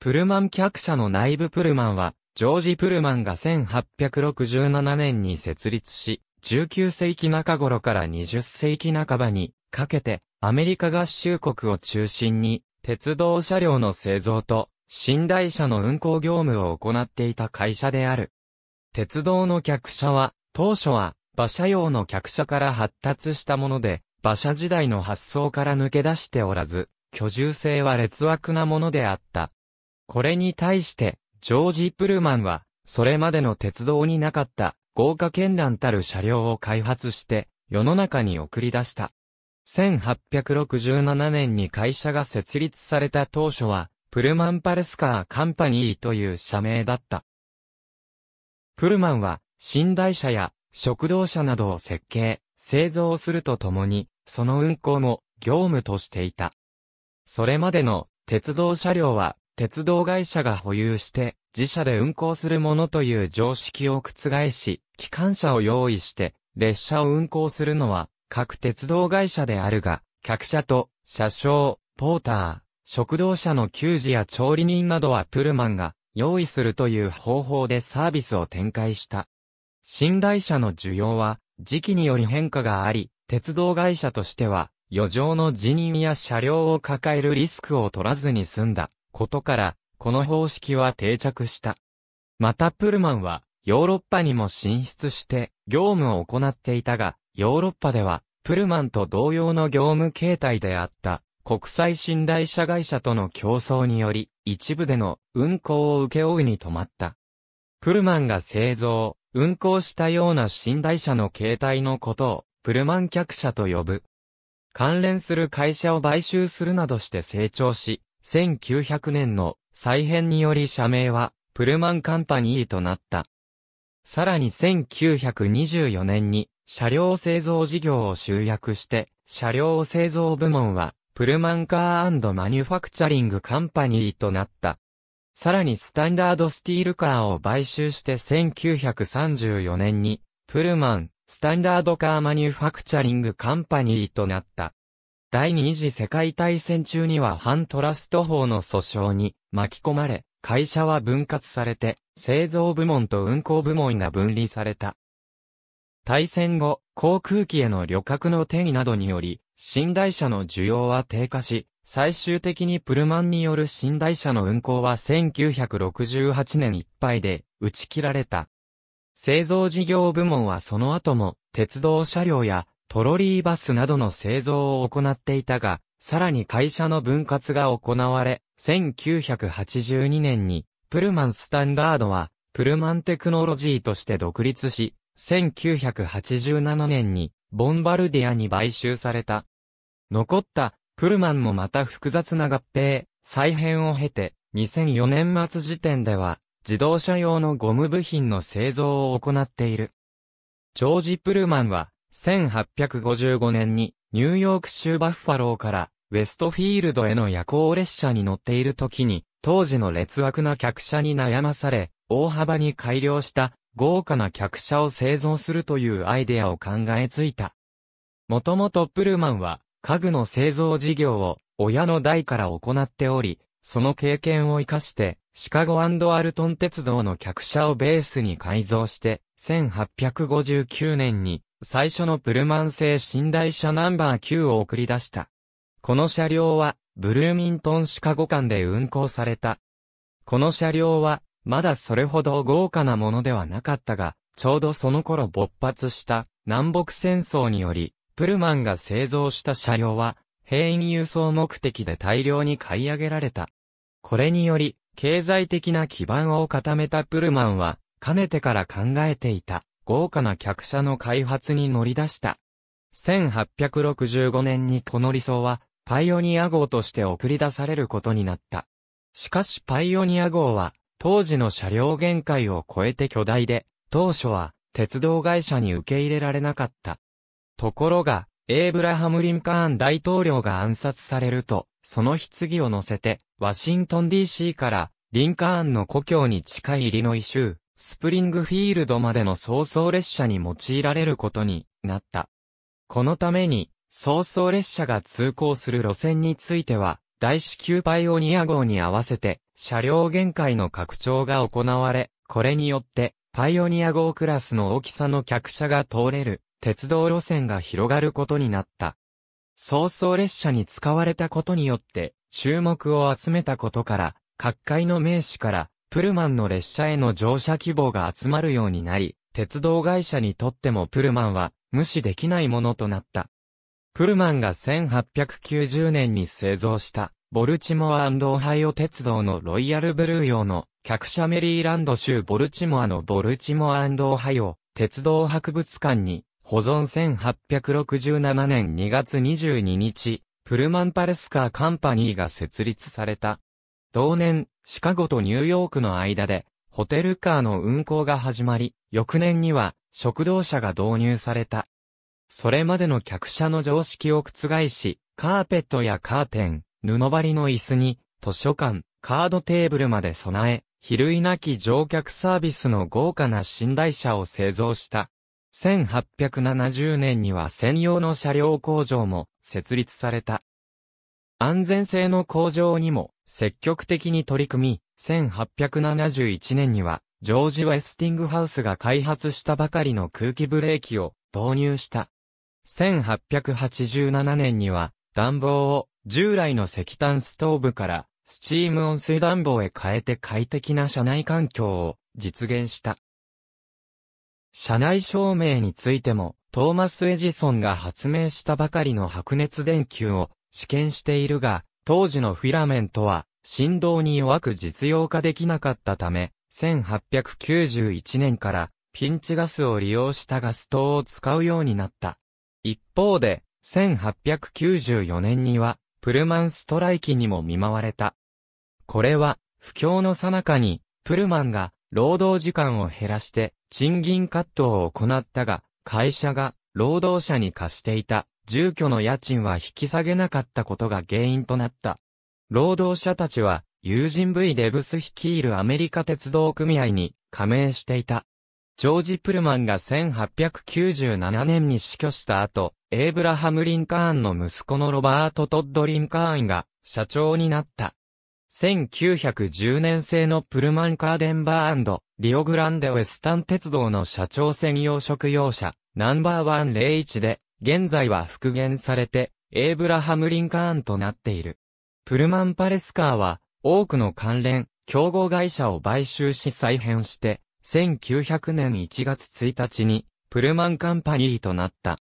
プルマン客車の内部プルマンは、ジョージ・プルマンが1867年に設立し、19世紀中頃から20世紀半ばにかけて、アメリカ合衆国を中心に、鉄道車両の製造と、寝台車の運行業務を行っていた会社である。鉄道の客車は、当初は、馬車用の客車から発達したもので、馬車時代の発想から抜け出しておらず、居住性は劣悪なものであった。これに対して、ジョージ・プルマンは、それまでの鉄道になかった豪華絢爛たる車両を開発して、世の中に送り出した。1867年に会社が設立された当初は、プルマンパルスカーカンパニーという社名だった。プルマンは、寝台車や食堂車などを設計、製造するとともに、その運行も業務としていた。それまでの鉄道車両は鉄道会社が保有して自社で運行するものという常識を覆し、機関車を用意して列車を運行するのは各鉄道会社であるが、客車と車掌、ポーター、食堂車の給仕や調理人などはプルマンが用意するという方法でサービスを展開した。寝台車の需要は時期により変化があり、鉄道会社としては余剰の辞任や車両を抱えるリスクを取らずに済んだ。ことから、この方式は定着した。またプルマンは、ヨーロッパにも進出して、業務を行っていたが、ヨーロッパでは、プルマンと同様の業務形態であった、国際信頼者会社との競争により、一部での運行を請け負いに止まった。プルマンが製造、運行したような信頼者の形態のことを、プルマン客車と呼ぶ。関連する会社を買収するなどして成長し、1900年の再編により社名は、プルマンカンパニーとなった。さらに1924年に、車両製造事業を集約して、車両製造部門は、プルマンカーマニュファクチャリングカンパニーとなった。さらにスタンダードスティールカーを買収して1934年に、プルマン、スタンダードカーマニュファクチャリングカンパニーとなった。第二次世界大戦中には反トラスト法の訴訟に巻き込まれ、会社は分割されて、製造部門と運行部門が分離された。対戦後、航空機への旅客の転移などにより、寝台車の需要は低下し、最終的にプルマンによる寝台車の運行は1968年いっぱいで打ち切られた。製造事業部門はその後も鉄道車両やトロリーバスなどの製造を行っていたが、さらに会社の分割が行われ、1982年に、プルマンスタンダードは、プルマンテクノロジーとして独立し、1987年に、ボンバルディアに買収された。残った、プルマンもまた複雑な合併、再編を経て、2004年末時点では、自動車用のゴム部品の製造を行っている。ジョージ・プルマンは、1855年にニューヨーク州バッファローからウェストフィールドへの夜行列車に乗っている時に当時の劣悪な客車に悩まされ大幅に改良した豪華な客車を製造するというアイデアを考えついた。もともとプルマンは家具の製造事業を親の代から行っており、その経験を活かしてシカゴアルトン鉄道の客車をベースに改造して1859年に最初のプルマン製寝台車ナンバー9を送り出した。この車両は、ブルーミントンシカゴ間で運行された。この車両は、まだそれほど豪華なものではなかったが、ちょうどその頃勃発した南北戦争により、プルマンが製造した車両は、兵員輸送目的で大量に買い上げられた。これにより、経済的な基盤を固めたプルマンは、かねてから考えていた豪華な客車の開発に乗り出した。1865年にこの理想は、パイオニア号として送り出されることになった。しかしパイオニア号は、当時の車両限界を超えて巨大で、当初は、鉄道会社に受け入れられなかった。ところが、エイブラハム・リンカーン大統領が暗殺されると、その棺を乗せて、ワシントン DC から、リンカーンの故郷に近い入りの異臭、スプリングフィールドまでの早々列車に用いられることになった。このために、早々列車が通行する路線については、大至急パイオニア号に合わせて、車両限界の拡張が行われ、これによって、パイオニア号クラスの大きさの客車が通れる、鉄道路線が広がることになった。早々列車に使われたことによって、注目を集めたことから、各界の名士から、プルマンの列車への乗車希望が集まるようになり、鉄道会社にとってもプルマンは無視できないものとなった。プルマンが1890年に製造したボルチモアオハイオ鉄道のロイヤルブルー用の客車メリーランド州ボルチモアのボルチモアオハイオ鉄道博物館に保存1867年2月22日、プルマンパレスカーカンパニーが設立された。同年、シカゴとニューヨークの間で、ホテルカーの運行が始まり、翌年には、食堂車が導入された。それまでの客車の常識を覆し、カーペットやカーテン、布張りの椅子に、図書館、カードテーブルまで備え、比類なき乗客サービスの豪華な寝台車を製造した。1870年には専用の車両工場も設立された。安全性の向上にも積極的に取り組み、1871年には、ジョージ・ウェスティングハウスが開発したばかりの空気ブレーキを導入した。1887年には、暖房を従来の石炭ストーブからスチーム温水暖房へ変えて快適な車内環境を実現した。車内照明についても、トーマス・エジソンが発明したばかりの白熱電球を試験しているが、当時のフィラメントは、振動に弱く実用化できなかったため、1891年からピンチガスを利用したガス灯を使うようになった。一方で、1894年には、プルマンストライキにも見舞われた。これは、不況の最中に、プルマンが、労働時間を減らして、賃金カットを行ったが、会社が、労働者に貸していた、住居の家賃は引き下げなかったことが原因となった。労働者たちは、友人 V デブス率いるアメリカ鉄道組合に加盟していた。ジョージ・プルマンが1897年に死去した後、エイブラハム・リンカーンの息子のロバート・トッド・リンカーンが社長になった。1910年製のプルマンカーデンバーリオグランデウェスタン鉄道の社長専用職用車ナンバーワン0 1で現在は復元されて、エイブラハム・リンカーンとなっている。プルマン・パレスカーは、多くの関連、競合会社を買収し再編して、1900年1月1日に、プルマンカンパニーとなった。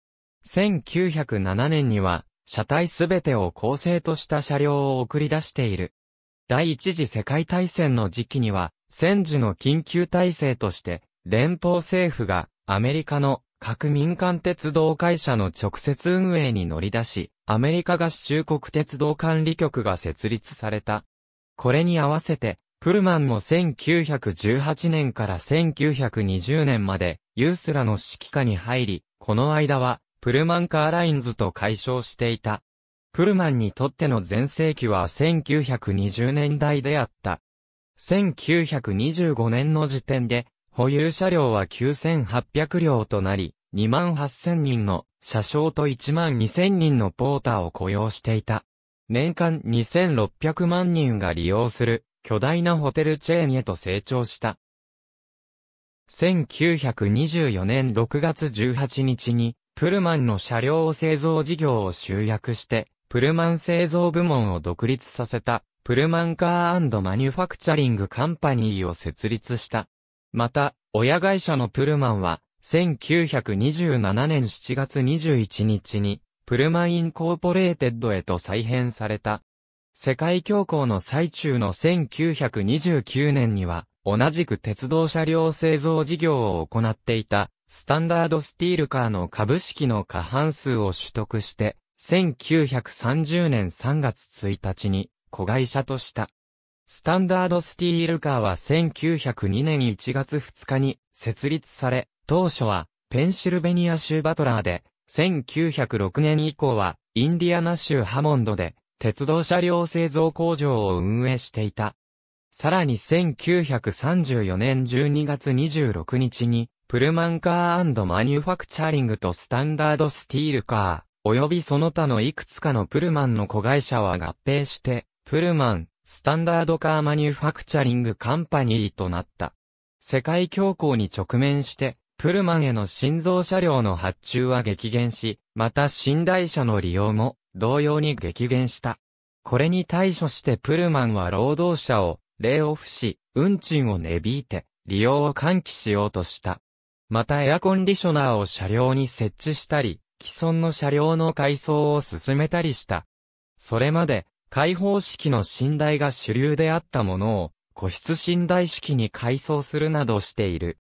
1907年には、車体すべてを構成とした車両を送り出している。第一次世界大戦の時期には、戦時の緊急体制として、連邦政府がアメリカの各民間鉄道会社の直接運営に乗り出し、アメリカ合衆国鉄道管理局が設立された。これに合わせて、プルマンも1918年から1920年まで、ユースラの指揮下に入り、この間は、プルマンカーラインズと解消していた。プルマンにとっての全盛期は1920年代であった。1925年の時点で、保有車両は9800両となり、2 8000人の車掌と1万2000人のポーターを雇用していた。年間2600万人が利用する巨大なホテルチェーンへと成長した。1924年6月18日に、プルマンの車両製造事業を集約して、プルマン製造部門を独立させた、プルマンカーマニュファクチャリングカンパニーを設立した。また、親会社のプルマンは、1927年7月21日に、プルマンインコーポレーテッドへと再編された。世界恐慌の最中の1929年には、同じく鉄道車両製造事業を行っていた、スタンダードスティールカーの株式の過半数を取得して、1930年3月1日に、子会社とした。スタンダードスティールカーは1902年1月2日に設立され、当初はペンシルベニア州バトラーで、1906年以降はインディアナ州ハモンドで鉄道車両製造工場を運営していた。さらに1934年12月26日に、プルマンカーマニュファクチャリングとスタンダードスティールカー、及びその他のいくつかのプルマンの子会社は合併して、プルマン、スタンダードカーマニューファクチャリングカンパニーとなった。世界恐慌に直面して、プルマンへの心臓車両の発注は激減し、また新台車の利用も同様に激減した。これに対処してプルマンは労働者をレイオフし、運賃を値引いて利用を喚起しようとした。またエアコンディショナーを車両に設置したり、既存の車両の改装を進めたりした。それまで開放式の寝台が主流であったものを、個室寝台式に改装するなどしている。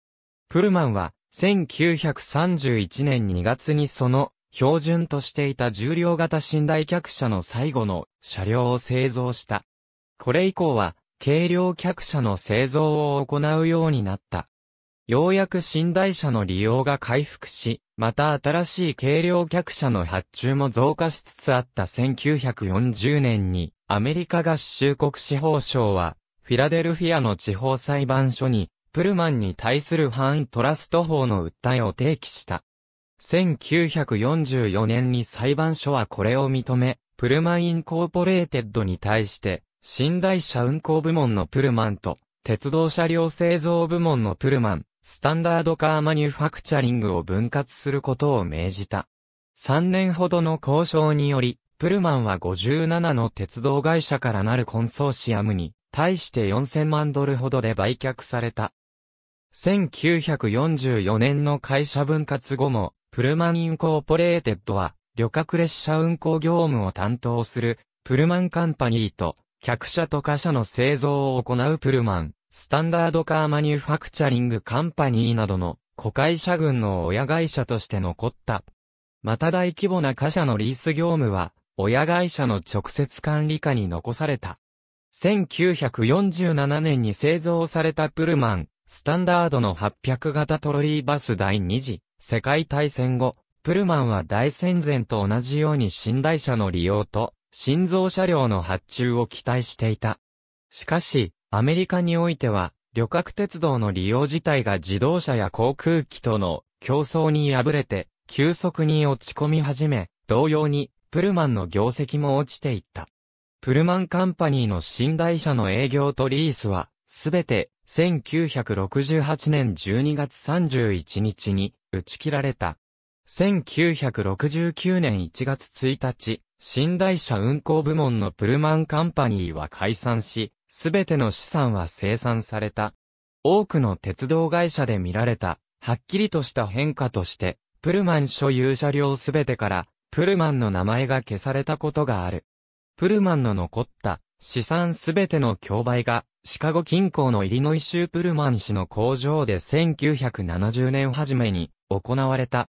プルマンは、1931年2月にその、標準としていた重量型寝台客車の最後の車両を製造した。これ以降は、軽量客車の製造を行うようになった。ようやく寝台車の利用が回復し、また新しい軽量客車の発注も増加しつつあった1940年に、アメリカ合衆国司法省は、フィラデルフィアの地方裁判所に、プルマンに対する反トラスト法の訴えを提起した。1944年に裁判所はこれを認め、プルマンインコーポレーテッドに対して、寝台車運行部門のプルマンと、鉄道車両製造部門のプルマン、スタンダードカーマニュファクチャリングを分割することを命じた。3年ほどの交渉により、プルマンは57の鉄道会社からなるコンソーシアムに、対して4000万ドルほどで売却された。1944年の会社分割後も、プルマンインコーポレーテッドは、旅客列車運行業務を担当する、プルマンカンパニーと、客車と貨車の製造を行うプルマン、スタンダードカーマニュファクチャリングカンパニーなどの子会社群の親会社として残った。また大規模な貨車のリース業務は、親会社の直接管理下に残された。1947年に製造されたプルマン、スタンダードの800型トロリーバス第2次世界大戦後、プルマンは大戦前と同じように寝台車の利用と、心臓車両の発注を期待していた。しかし、アメリカにおいては、旅客鉄道の利用自体が自動車や航空機との競争に敗れて、急速に落ち込み始め、同様に、プルマンの業績も落ちていった。プルマンカンパニーの新台車の営業とリースは、すべて、1968年12月31日に打ち切られた。1969年1月1日、寝台車運行部門のプルマンカンパニーは解散し、すべての資産は生産された。多くの鉄道会社で見られた、はっきりとした変化として、プルマン所有車両すべてから、プルマンの名前が消されたことがある。プルマンの残った資産すべての競売が、シカゴ近郊のイリノイ州プルマン市の工場で1970年初めに行われた。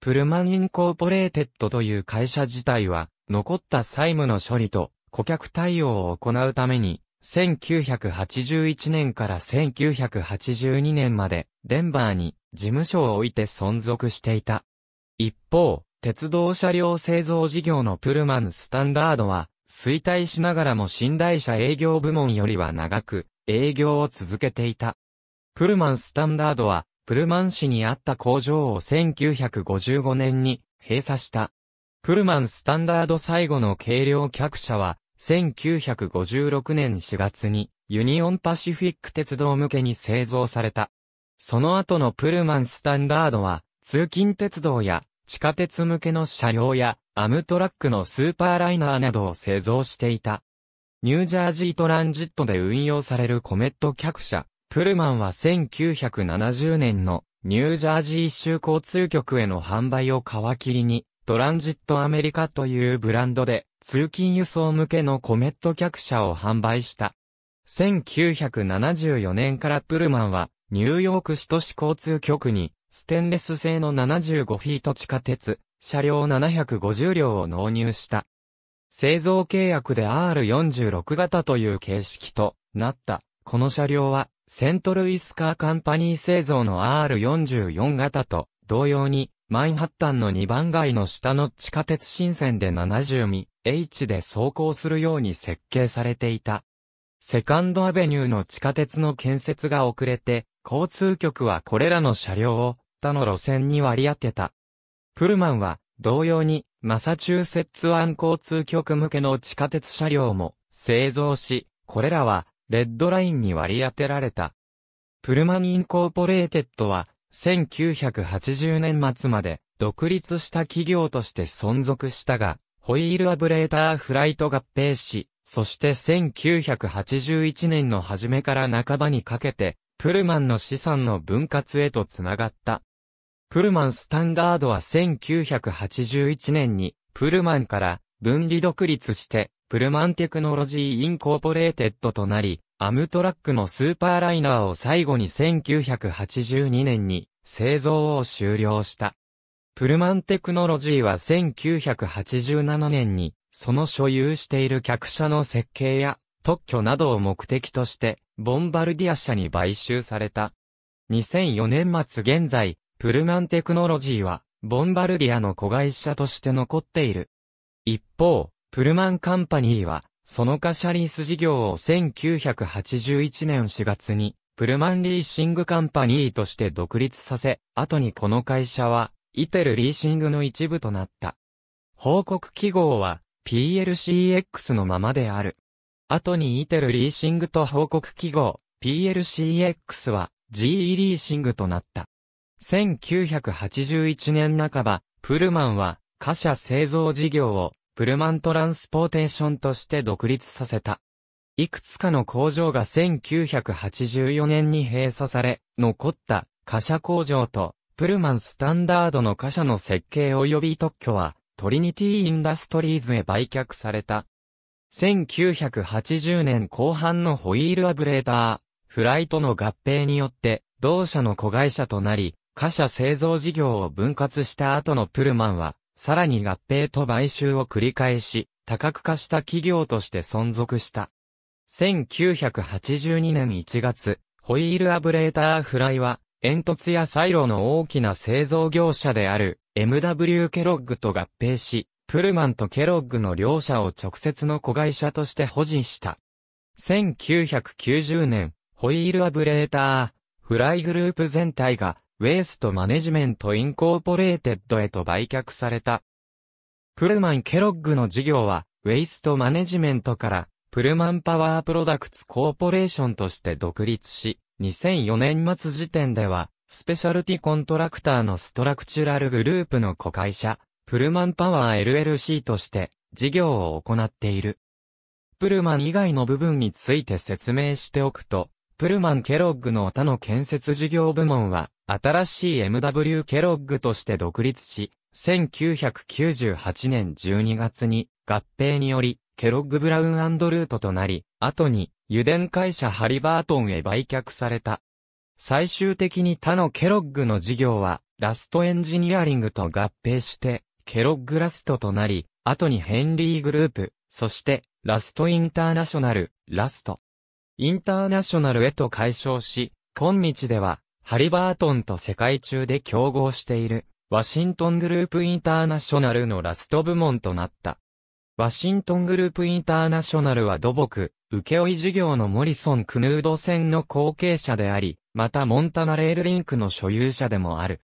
プルマンインコーポレーテッドという会社自体は、残った債務の処理と顧客対応を行うために、1981年から1982年まで、デンバーに事務所を置いて存続していた。一方、鉄道車両製造事業のプルマンスタンダードは、衰退しながらも新台車営業部門よりは長く、営業を続けていた。プルマンスタンダードは、プルマン市にあった工場を1955年に閉鎖した。プルマンスタンダード最後の軽量客車は、1956年4月に、ユニオンパシフィック鉄道向けに製造された。その後のプルマンスタンダードは、通勤鉄道や地下鉄向けの車両やアムトラックのスーパーライナーなどを製造していた。ニュージャージートランジットで運用されるコメット客車、プルマンは1970年のニュージャージー州交通局への販売を皮切りにトランジットアメリカというブランドで、通勤輸送向けのコメット客車を販売した。1974年からプルマンは、ニューヨーク市都市交通局に、ステンレス製の75フィート地下鉄、車両750両を納入した。製造契約で R46 型という形式となった。この車両は、セントルイスカーカンパニー製造の R44 型と同様に、マインハッタンの2番街の下の地下鉄新線で70ミ H で走行するように設計されていた。セカンドアベニューの地下鉄の建設が遅れて、交通局はこれらの車両を他の路線に割り当てた。プルマンは同様にマサチューセッツ湾交通局向けの地下鉄車両も製造し、これらはレッドラインに割り当てられた。プルマンインコーポレーテッドは1980年末まで独立した企業として存続したが、ホイールアブレーターフライト合併し、そして1981年の初めから半ばにかけて、プルマンの資産の分割へとつながった。プルマンスタンダードは1981年に、プルマンから分離独立して、プルマンテクノロジーインコーポレーテッドとなり、アムトラックのスーパーライナーを最後に1982年に製造を終了した。プルマンテクノロジーは1987年にその所有している客車の設計や特許などを目的としてボンバルディア社に買収された。2004年末現在、プルマンテクノロジーはボンバルディアの子会社として残っている。一方、プルマンカンパニーはそのカシャリース事業を1981年4月に、プルマンリーシングカンパニーとして独立させ、後にこの会社は、イテルリーシングの一部となった。報告記号は、PLCX のままである。後にイテルリーシングと報告記号、PLCX は、GE リーシングとなった。1981年半ば、プルマンは、貨車製造事業をプルマントランスポーテーションとして独立させた。いくつかの工場が1984年に閉鎖され、残った貨車工場とプルマンスタンダードの貨車の設計及び特許はトリニティインダストリーズへ売却された。1980年後半のホイールアブレーター、フライトの合併によって同社の子会社となり、貨車製造事業を分割した後のプルマンはさらに合併と買収を繰り返し、多角化した企業として存続した。1982年1月、ホイールアブレーターフライは、煙突やサイロの大きな製造業者である MW ケロッグと合併し、プルマンとケロッグの両社を直接の子会社として保持した。1990年、ホイールアブレーター、フライグループ全体がウェーストマネジメントインコーポレーテッドへと売却された。プルマン・ケロッグの事業は、ウェイストマネジメントから、プルマンパワープロダクツコーポレーションとして独立し、2004年末時点では、スペシャルティコントラクターのストラクチュラルグループの子会社、プルマンパワー LLC として、事業を行っている。プルマン以外の部分について説明しておくと、プルマン・ケロッグの他の建設事業部門は、新しい MW ケロッグとして独立し、1998年12月に合併により、ケロッグブラウンルートとなり、後に油田会社ハリバートンへ売却された。最終的に他のケロッグの事業は、ラストエンジニアリングと合併して、ケロッグラストとなり、後にヘンリーグループ、そして、ラストインターナショナル、ラスト。インターナショナルへと解消し、今日では、ハリバートンと世界中で競合している、ワシントングループインターナショナルのラスト部門となった。ワシントングループインターナショナルは土木、請負事業のモリソン・クヌード船の後継者であり、またモンタナレールリンクの所有者でもある。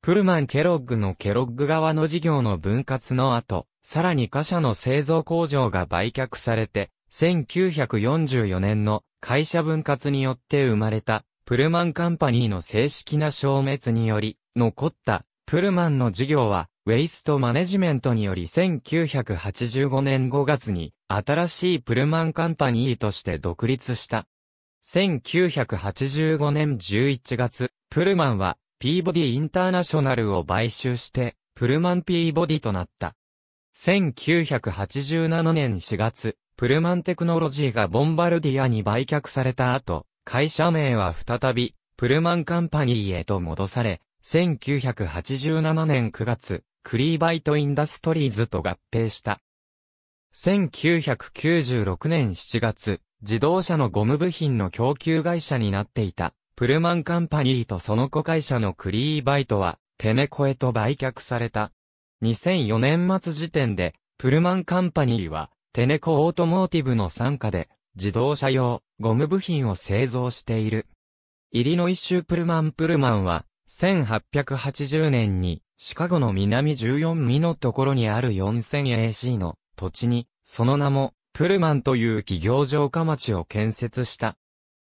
プルマン・ケロッグのケロッグ側の事業の分割の後、さらに貨車の製造工場が売却されて、1944年の会社分割によって生まれたプルマンカンパニーの正式な消滅により、残った、プルマンの事業は、ウェイストマネジメントにより1985年5月に、新しいプルマンカンパニーとして独立した。1985年11月、プルマンは、ピーボディインターナショナルを買収して、プルマンピーボディとなった。1987年4月、プルマンテクノロジーがボンバルディアに売却された後、会社名は再び、プルマンカンパニーへと戻され、1987年9月、クリーバイトインダストリーズと合併した。1996年7月、自動車のゴム部品の供給会社になっていた、プルマンカンパニーとその子会社のクリーバイトは、テネコへと売却された。2004年末時点で、プルマンカンパニーは、テネコオートモーティブの傘下で、自動車用、ゴム部品を製造している。イリノイ州プルマンプルマンは、1880年に、シカゴの南14ミのところにある 4000AC の土地に、その名も、プルマンという企業城下町を建設した。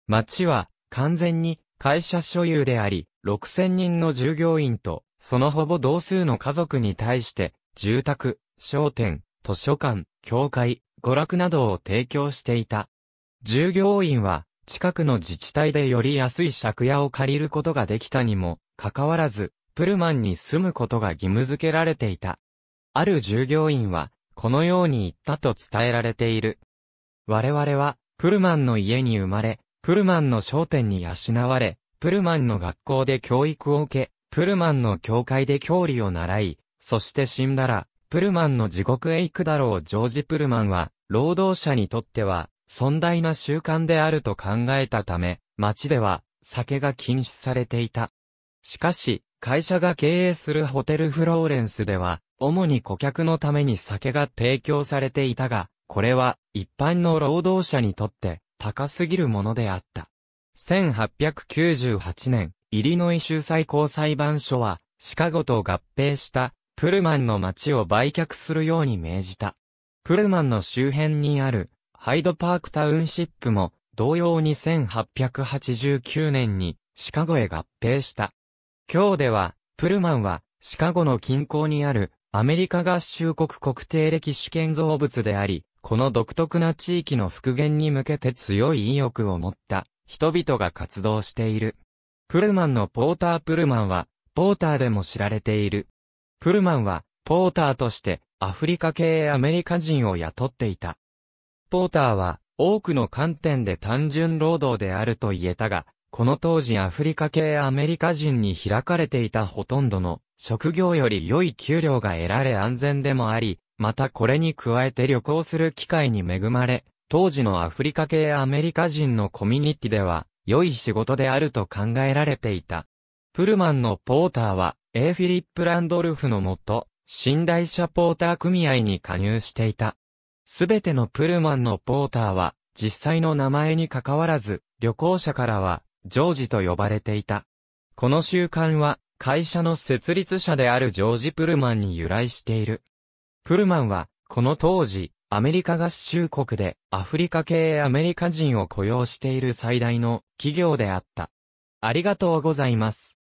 町は、完全に、会社所有であり、6000人の従業員と、そのほぼ同数の家族に対して、住宅、商店、図書館、教会、娯楽などを提供していた。従業員は、近くの自治体でより安い借家を借りることができたにも、かかわらず、プルマンに住むことが義務付けられていた。ある従業員は、このように言ったと伝えられている。我々は、プルマンの家に生まれ、プルマンの商店に養われ、プルマンの学校で教育を受け、プルマンの教会で教理を習い、そして死んだら、プルマンの地獄へ行くだろうジョージ・プルマンは、労働者にとっては、尊大な習慣であると考えたため、町では酒が禁止されていた。しかし、会社が経営するホテルフローレンスでは、主に顧客のために酒が提供されていたが、これは一般の労働者にとって高すぎるものであった。1898年、イリノイ州最高裁判所は、シカゴと合併したプルマンの町を売却するように命じた。プルマンの周辺にあるハイドパークタウンシップも、同様に1889年にシカゴへ合併した。今日では、プルマンは、シカゴの近郊にあるアメリカ合衆国国定歴史建造物であり、この独特な地域の復元に向けて強い意欲を持った人々が活動している。プルマンのポータープルマンは、ポーターでも知られている。プルマンは、ポーターとしてアフリカ系アメリカ人を雇っていた。ポーターは、多くの観点で単純労働であると言えたが、この当時アフリカ系アメリカ人に開かれていたほとんどの職業より良い給料が得られ安全でもあり、またこれに加えて旅行する機会に恵まれ、当時のアフリカ系アメリカ人のコミュニティでは、良い仕事であると考えられていた。プルマンのポーターは、A. フィリップ・ランドルフのもと、寝台車ポーター組合に加入していた。すべてのプルマンのポーターは、実際の名前にかかわらず、旅行者からは、ジョージと呼ばれていた。この習慣は、会社の設立者であるジョージ・プルマンに由来している。プルマンは、この当時、アメリカ合衆国でアフリカ系アメリカ人を雇用している最大の企業であった。ありがとうございます。